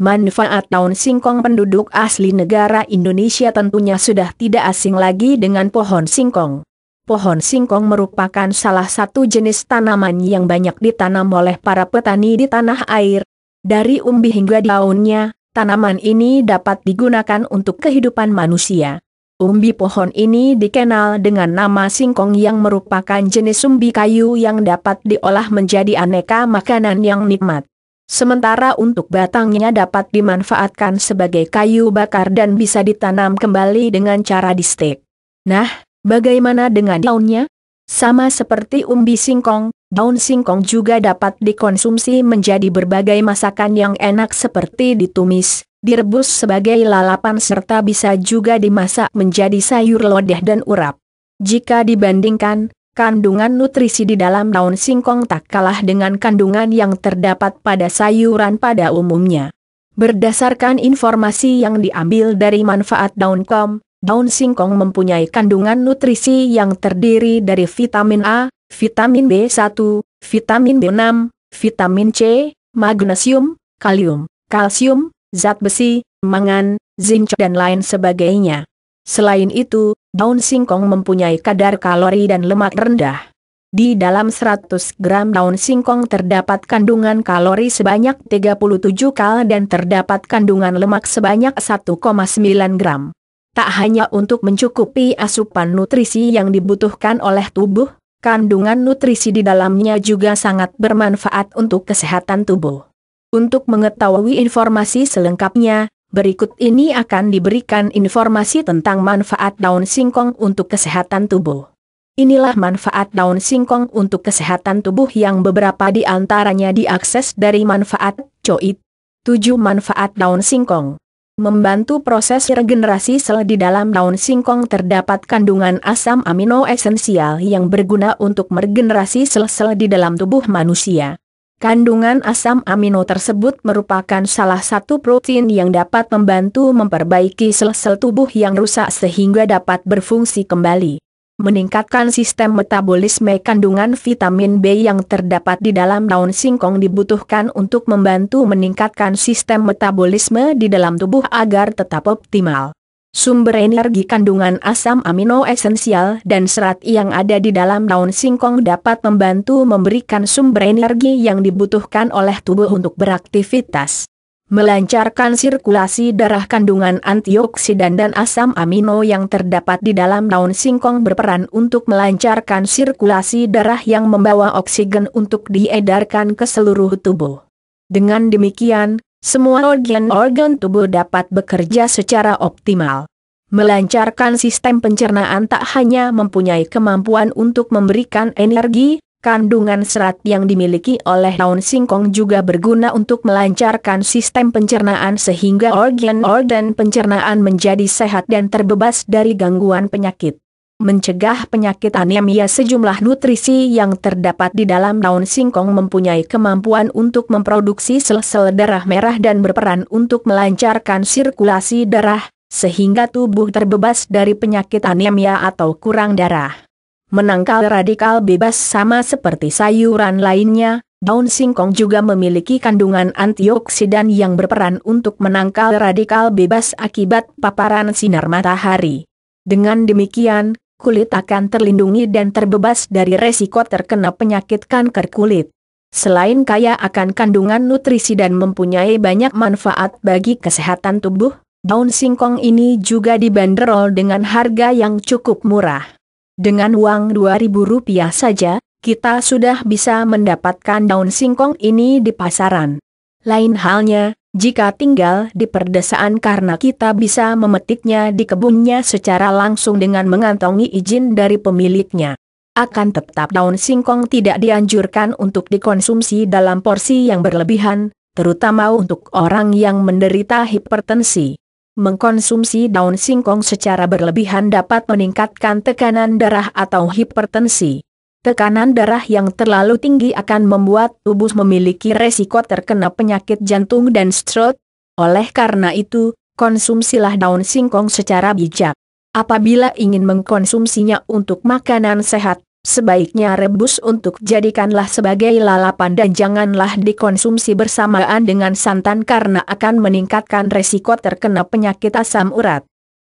Manfaat daun singkong penduduk asli negara Indonesia tentunya sudah tidak asing lagi dengan pohon singkong. Pohon singkong merupakan salah satu jenis tanaman yang banyak ditanam oleh para petani di tanah air. Dari umbi hingga daunnya, tanaman ini dapat digunakan untuk kehidupan manusia. Umbi pohon ini dikenal dengan nama singkong yang merupakan jenis umbi kayu yang dapat diolah menjadi aneka makanan yang nikmat. Sementara untuk batangnya dapat dimanfaatkan sebagai kayu bakar dan bisa ditanam kembali dengan cara distek. Nah, bagaimana dengan daunnya? Sama seperti umbi singkong, daun singkong juga dapat dikonsumsi menjadi berbagai masakan yang enak seperti ditumis, direbus sebagai lalapan serta bisa juga dimasak menjadi sayur lodeh dan urap. Jika dibandingkan, Kandungan nutrisi di dalam daun singkong tak kalah dengan kandungan yang terdapat pada sayuran pada umumnya. Berdasarkan informasi yang diambil dari manfaat daun kom, daun singkong mempunyai kandungan nutrisi yang terdiri dari vitamin A, vitamin B1, vitamin B6, vitamin C, magnesium, kalium, kalsium, zat besi, mangan, zinc dan lain sebagainya. Selain itu, daun singkong mempunyai kadar kalori dan lemak rendah. Di dalam 100 gram daun singkong terdapat kandungan kalori sebanyak 37 kal dan terdapat kandungan lemak sebanyak 1,9 gram. Tak hanya untuk mencukupi asupan nutrisi yang dibutuhkan oleh tubuh, kandungan nutrisi di dalamnya juga sangat bermanfaat untuk kesehatan tubuh. Untuk mengetahui informasi selengkapnya, Berikut ini akan diberikan informasi tentang manfaat daun singkong untuk kesehatan tubuh. Inilah manfaat daun singkong untuk kesehatan tubuh yang beberapa di antaranya diakses dari manfaat coit. 7 manfaat daun singkong membantu proses regenerasi sel di dalam daun singkong terdapat kandungan asam amino esensial yang berguna untuk meregenerasi sel-sel di dalam tubuh manusia. Kandungan asam amino tersebut merupakan salah satu protein yang dapat membantu memperbaiki sel-sel tubuh yang rusak sehingga dapat berfungsi kembali. Meningkatkan sistem metabolisme kandungan vitamin B yang terdapat di dalam daun singkong dibutuhkan untuk membantu meningkatkan sistem metabolisme di dalam tubuh agar tetap optimal. Sumber energi kandungan asam amino esensial dan serat yang ada di dalam daun singkong dapat membantu memberikan sumber energi yang dibutuhkan oleh tubuh untuk beraktivitas. Melancarkan sirkulasi darah kandungan antioksidan dan asam amino yang terdapat di dalam daun singkong berperan untuk melancarkan sirkulasi darah yang membawa oksigen untuk diedarkan ke seluruh tubuh. Dengan demikian, semua organ-organ tubuh dapat bekerja secara optimal. Melancarkan sistem pencernaan tak hanya mempunyai kemampuan untuk memberikan energi, kandungan serat yang dimiliki oleh daun singkong juga berguna untuk melancarkan sistem pencernaan sehingga organ-organ pencernaan menjadi sehat dan terbebas dari gangguan penyakit mencegah penyakit anemia sejumlah nutrisi yang terdapat di dalam daun singkong mempunyai kemampuan untuk memproduksi sel-sel darah merah dan berperan untuk melancarkan sirkulasi darah, sehingga tubuh terbebas dari penyakit anemia atau kurang darah. Menangkal radikal bebas sama seperti sayuran lainnya, daun singkong juga memiliki kandungan antioksidan yang berperan untuk menangkal radikal bebas akibat paparan sinar matahari. Dengan demikian, kulit akan terlindungi dan terbebas dari resiko terkena penyakit kanker kulit. Selain kaya akan kandungan nutrisi dan mempunyai banyak manfaat bagi kesehatan tubuh, daun singkong ini juga dibanderol dengan harga yang cukup murah. Dengan uang Rp2.000 saja, kita sudah bisa mendapatkan daun singkong ini di pasaran. Lain halnya, jika tinggal di perdesaan karena kita bisa memetiknya di kebunnya secara langsung dengan mengantongi izin dari pemiliknya. Akan tetap daun singkong tidak dianjurkan untuk dikonsumsi dalam porsi yang berlebihan, terutama untuk orang yang menderita hipertensi. Mengkonsumsi daun singkong secara berlebihan dapat meningkatkan tekanan darah atau hipertensi. Tekanan darah yang terlalu tinggi akan membuat tubuh memiliki resiko terkena penyakit jantung dan stroke. Oleh karena itu, konsumsilah daun singkong secara bijak. Apabila ingin mengkonsumsinya untuk makanan sehat, sebaiknya rebus untuk jadikanlah sebagai lalapan dan janganlah dikonsumsi bersamaan dengan santan karena akan meningkatkan resiko terkena penyakit asam urat.